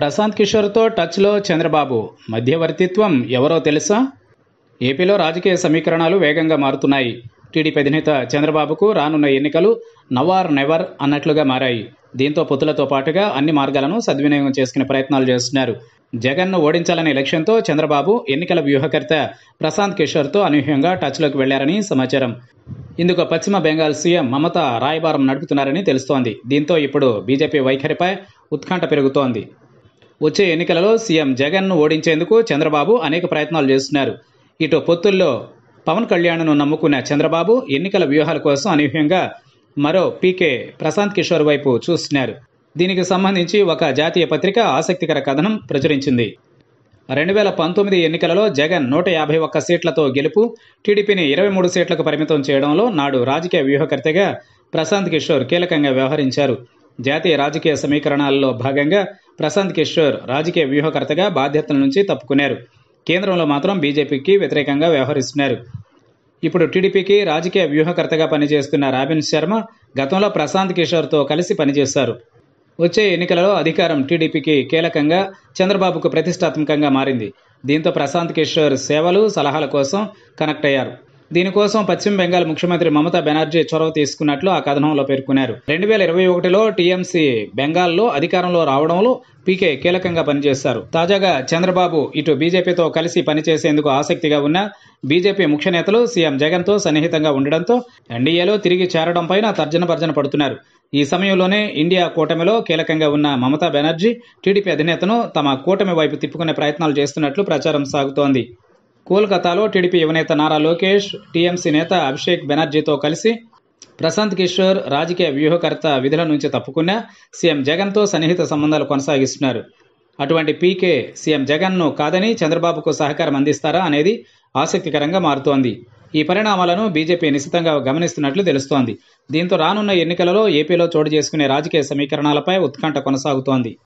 ప్రశాంత్ కిషోర్తో టచ్లో చంద్రబాబు మధ్యవర్తిత్వం ఎవరో తెలుసా ఏపీలో రాజకీయ సమీకరణాలు వేగంగా మారుతున్నాయి టీడీపీ అధినేత చంద్రబాబుకు రానున్న ఎన్నికలు నవార్ నెవర్ అన్నట్లుగా మారాయి దీంతో పొత్తులతో పాటుగా అన్ని మార్గాలను సద్వినియోగం చేసుకునే ప్రయత్నాలు చేస్తున్నారు జగన్ను ఓడించాలనే లక్ష్యంతో చంద్రబాబు ఎన్నికల వ్యూహకర్త ప్రశాంత్ కిషోర్తో అనూహ్యంగా టచ్లోకి వెళ్లారని సమాచారం ఇందుకు పశ్చిమ బెంగాల్ సీఎం మమత రాయబారం నడుపుతున్నారని తెలుస్తోంది దీంతో ఇప్పుడు బీజేపీ వైఖరిపై ఉత్కంఠ పెరుగుతోంది వచ్చే ఎన్నికలలో సీఎం జగన్ను ఓడించేందుకు చంద్రబాబు అనేక ప్రయత్నాలు చేస్తున్నారు ఇటు పొత్తుల్లో పవన్ కళ్యాణ్ను నమ్ముకున్న చంద్రబాబు ఎన్నికల వ్యూహాల కోసం అనూహ్యంగా మరో పీకే ప్రశాంత్ కిషోర్ వైపు చూస్తున్నారు దీనికి సంబంధించి ఒక జాతీయ పత్రిక ఆసక్తికర కథనం ప్రచురించింది రెండు వేల పంతొమ్మిది ఎన్నికలలో జగన్ నూట యాభై ఒక్క సీట్లతో గెలుపు టీడీపీని ఇరవై మూడు సీట్లకు పరిమితం చేయడంలో నాడు రాజకీయ వ్యూహకర్తగా ప్రశాంత్ కిషోర్ కీలకంగా వ్యవహరించారు జాతీయ రాజకీయ సమీకరణాల్లో భాగంగా ప్రశాంత్ కిషోర్ రాజకీయ వ్యూహకర్తగా బాధ్యతల నుంచి తప్పుకున్నారు కేంద్రంలో మాత్రం బీజేపీకి వ్యతిరేకంగా వ్యవహరిస్తున్నారు ఇప్పుడు టీడీపీకి రాజకీయ వ్యూహకర్తగా పనిచేస్తున్న రాబిన్ శర్మ గతంలో ప్రశాంత్ కిషోర్తో కలిసి పనిచేశారు వచ్చే ఎన్నికలలో అధికారం టీడీపీకి కీలకంగా చంద్రబాబుకు ప్రతిష్టాత్మకంగా మారింది దీంతో ప్రశాంత్ కిషోర్ సేవలు సలహాల కోసం కనెక్ట్ అయ్యారు దీనికోసం పశ్చిమ బెంగాల్ ముఖ్యమంత్రి మమతా బెనర్జీ చొరవ తీసుకున్నట్లు ఆ కథనంలో పేర్కొన్నారు రెండు వేల ఇరవై ఒకటిలో టీఎంసీ బెంగాల్లో అధికారంలో రావడంలో పీకే కీలకంగా పనిచేశారు తాజాగా చంద్రబాబు ఇటు బీజేపీతో కలిసి పనిచేసేందుకు ఆసక్తిగా ఉన్న బీజేపీ ముఖ్య నేతలు సీఎం జగన్తో సన్నిహితంగా ఉండడంతో ఎన్డీఏలో తిరిగి చేరడం పైన తర్జన భర్జన పడుతున్నారు ఈ సమయంలోనే ఇండియా కూటమిలో కీలకంగా ఉన్న మమతా బెనర్జీ టీడీపీ అధినేతను తమ కూటమి వైపు తిప్పుకునే ప్రయత్నాలు చేస్తున్నట్లు ప్రచారం సాగుతోంది కోల్కతాలో టీడీపీ యువనేత నారా లోకేష్ టీఎంసీ నేత అభిషేక్ బెనర్జీతో కలిసి ప్రశాంత్ కిషోర్ రాజకీయ వ్యూహకర్త విధుల నుంచి తప్పుకున్నా సీఎం జగన్తో సన్నిహిత సంబంధాలు కొనసాగిస్తున్నారు అటువంటి పీకే సీఎం జగన్ను కాదని చంద్రబాబుకు సహకారం అందిస్తారా అనేది ఆసక్తికరంగా మారుతోంది ఈ పరిణామాలను బీజేపీ నిశితంగా గమనిస్తున్నట్లు తెలుస్తోంది దీంతో రానున్న ఎన్నికలలో ఏపీలో చోటు చేసుకునే రాజకీయ సమీకరణాలపై ఉత్కంఠ కొనసాగుతోంది